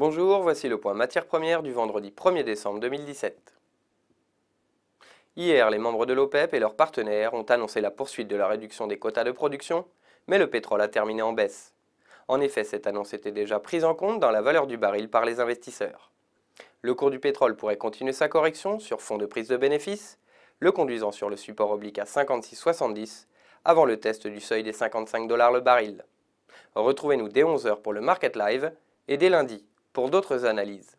Bonjour, voici le point matière première du vendredi 1er décembre 2017. Hier, les membres de l'OPEP et leurs partenaires ont annoncé la poursuite de la réduction des quotas de production, mais le pétrole a terminé en baisse. En effet, cette annonce était déjà prise en compte dans la valeur du baril par les investisseurs. Le cours du pétrole pourrait continuer sa correction sur fond de prise de bénéfices, le conduisant sur le support oblique à 56,70 avant le test du seuil des 55 dollars le baril. Retrouvez-nous dès 11h pour le Market Live et dès lundi pour d'autres analyses.